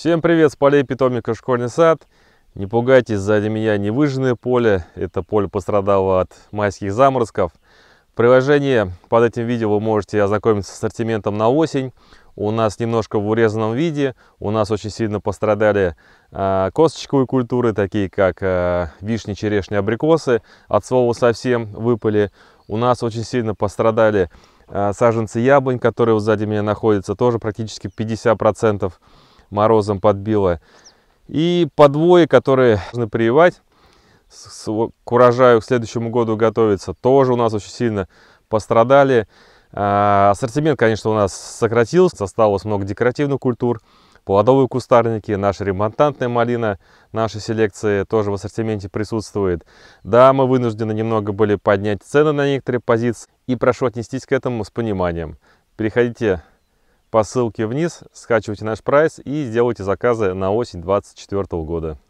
Всем привет с полей питомника «Школьный сад». Не пугайтесь, сзади меня не выжженное поле. Это поле пострадало от майских заморозков. Приложение под этим видео вы можете ознакомиться с ассортиментом на осень. У нас немножко в урезанном виде. У нас очень сильно пострадали э, косточковые культуры, такие как э, вишни, черешни, абрикосы. От слова совсем выпали. У нас очень сильно пострадали э, саженцы яблонь, которые сзади меня находятся, тоже практически 50% морозом подбило. И подвои, которые нужно прививать к урожаю к следующему году готовиться, тоже у нас очень сильно пострадали. А, ассортимент, конечно, у нас сократился, осталось много декоративных культур, плодовые кустарники, наша ремонтантная малина нашей селекции тоже в ассортименте присутствует. Да, мы вынуждены немного были поднять цены на некоторые позиции и прошу отнестись к этому с пониманием. Переходите по ссылке вниз, скачивайте наш прайс и сделайте заказы на осень 2024 года.